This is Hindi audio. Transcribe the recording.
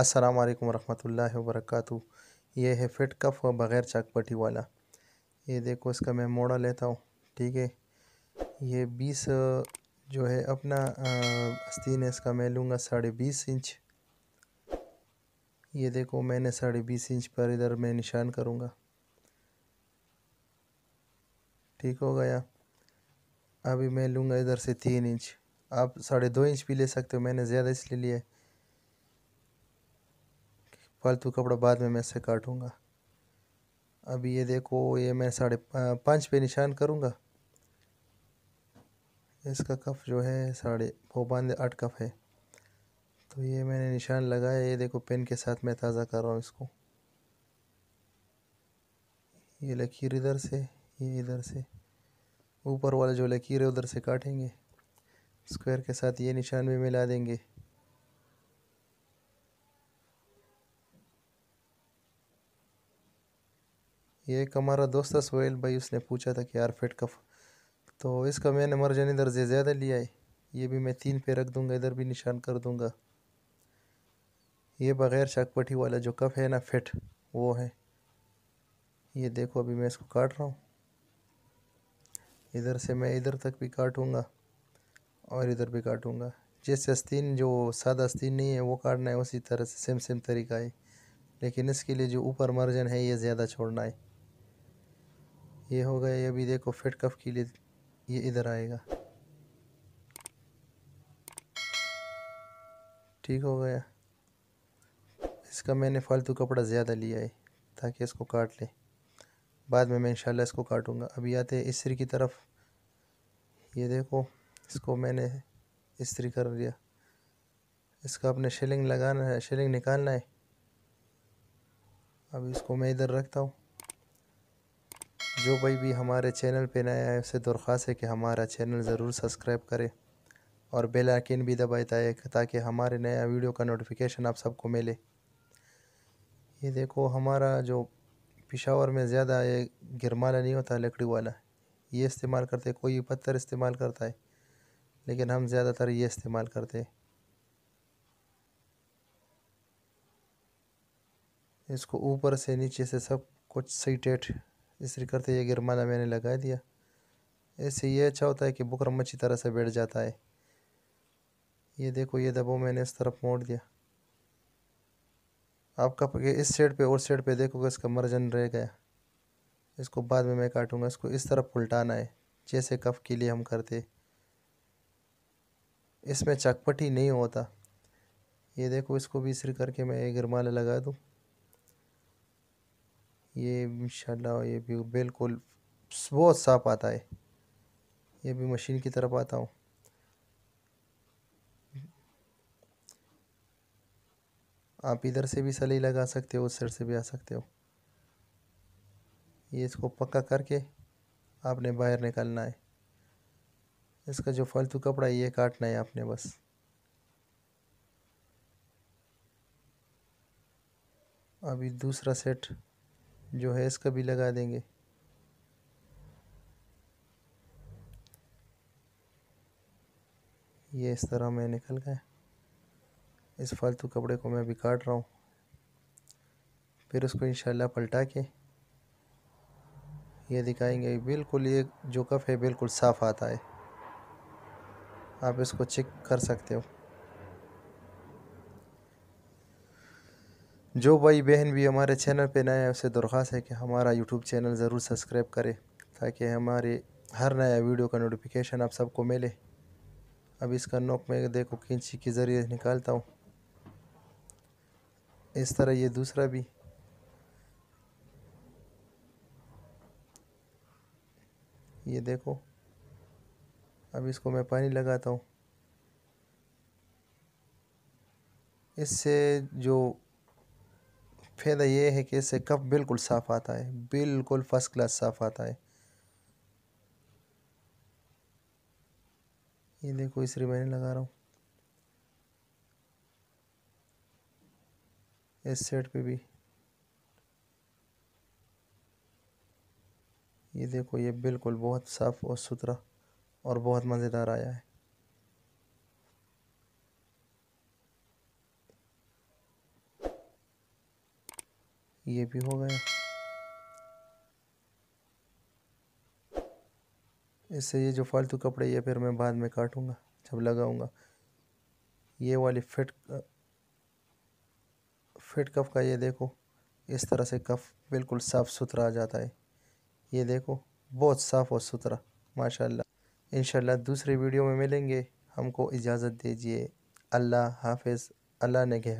अस्सलाम वालेकुम रहमतुल्लाहि वबरकatuह ये है फिट कफ और बग़ैर चाक वाला ये देखो इसका मैं मोड़ा लेता हूँ ठीक है ये बीस जो है अपना आस्तीन है इसका मैं लूँगा साढ़े बीस इंच ये देखो मैंने साढ़े बीस इंच पर इधर मैं निशान करूँगा ठीक हो गया अभी मैं लूँगा इधर से तीन इंच आप साढ़े दो इंच भी ले सकते हो मैंने ज़्यादा इसलिए लिया है फालतू कपड़ा बाद में मैं इससे काटूँगा अभी ये देखो ये मैं साढ़े पाँच पे निशान करूँगा इसका कफ जो है साढ़े बानवे आठ कफ है तो ये मैंने निशान लगाया ये देखो पेन के साथ मैं ताज़ा कर रहा हूँ इसको ये लकीर इधर से ये इधर से ऊपर वाला जो लकीर है उधर से काटेंगे स्क्वायर के साथ ये निशान भी मिला देंगे ये एक हमारा दोस्त था सोहेल भाई उसने पूछा था कि यार फेट कफ तो इसका मैंने मर्जन इधर से ज़्यादा लिया है ये भी मैं तीन पे रख दूंगा इधर भी निशान कर दूंगा ये बग़ैर चकपटी वाला जो कफ है ना फिट वो है ये देखो अभी मैं इसको काट रहा हूँ इधर से मैं इधर तक भी काटूँगा और इधर भी काटूँगा जैसे आस्तीन जो सादा आस्तीन नहीं है वो काटना है उसी तरह से सेम सेम तरीका है लेकिन इसके लिए जो ऊपर मर्जन है ये ज़्यादा छोड़ना है ये हो गया ये अभी देखो फिट कफ के लिए ये इधर आएगा ठीक हो गया इसका मैंने फालतू कपड़ा ज़्यादा लिया है ताकि इसको काट ले बाद में मैं इंशाल्लाह इसको काटूंगा अभी आते हैं इसी की तरफ ये देखो इसको मैंने इसी कर लिया इसका अपने शिलिंग लगाना है शिलिंग निकालना है अभी इसको मैं इधर रखता हूँ जो भाई भी हमारे चैनल पे नया है उससे दरख्वास्त है कि हमारा चैनल ज़रूर सब्सक्राइब करें और बेल आइकन भी दबाए ताकि हमारे नया वीडियो का नोटिफिकेशन आप सबको मिले ये देखो हमारा जो पिशावर में ज़्यादा ये गिरमाला नहीं होता लकड़ी वाला ये इस्तेमाल करते कोई पत्थर इस्तेमाल करता है लेकिन हम ज़्यादातर ये इस्तेमाल करते हैं इसको ऊपर से नीचे से सब कुछ सही टेट इसी करते ये गिरमाना मैंने लगा दिया इससे ये अच्छा होता है कि बुकरम अच्छी तरह से बैठ जाता है ये देखो ये दबो मैंने इस तरफ मोड़ दिया आपका इस साइड पे और साइड पे देखोगे इसका मर्जन रह गया इसको बाद में मैं काटूंगा इसको इस तरफ उल्टाना है जैसे कफ के लिए हम करते इसमें चकपटी नहीं होता ये देखो इसको भी सिर करके मैं एक गिरमाला लगा दूँ ये इंशाल्लाह ये भी बिल्कुल बहुत साफ आता है ये भी मशीन की तरफ आता हूँ आप इधर से भी सली लगा सकते हो उस सर से भी आ सकते हो ये इसको पक्का करके आपने बाहर निकालना है इसका जो फालतू कपड़ा है ये काटना है आपने बस अभी दूसरा सेट जो है इसका भी लगा देंगे ये इस तरह मैं निकल गए इस फालतू कपड़े को मैं अभी काट रहा हूँ फिर उसको इंशाल्लाह पलटा के ये दिखाएंगे बिल्कुल ये जो कफ है बिल्कुल साफ़ आता है आप इसको चेक कर सकते हो जो भाई बहन भी हमारे चैनल पे नए हैं उसे दरख्वास्त है कि हमारा यूट्यूब चैनल ज़रूर सब्सक्राइब करें ताकि हमारे हर नया वीडियो का नोटिफिकेशन आप सबको मिले अब इसका नोक में देखो किंची के ज़रिए निकालता हूँ इस तरह ये दूसरा भी ये देखो अब इसको मैं पानी लगाता हूँ इससे जो फ़ायदा ये है कि इससे कप बिल्कुल साफ़ आता है बिल्कुल फर्स्ट क्लास साफ़ आता है ये देखो इस रिबाइन लगा रहा हूँ इस सेट पे भी ये देखो ये बिल्कुल बहुत साफ़ और सुथरा और बहुत मज़ेदार आया है ये भी हो गया इससे ये जो फालतू कपड़े ये फिर मैं बाद में काटूंगा जब लगाऊंगा ये वाली फिट फिट कफ का ये देखो इस तरह से कफ बिल्कुल साफ़ सुथरा आ जाता है ये देखो बहुत साफ़ और सुथरा माशाल्लाह इंशाल्लाह दूसरी वीडियो में मिलेंगे हमको इजाज़त दीजिए अल्लाह हाफिज़ अल्लाह ने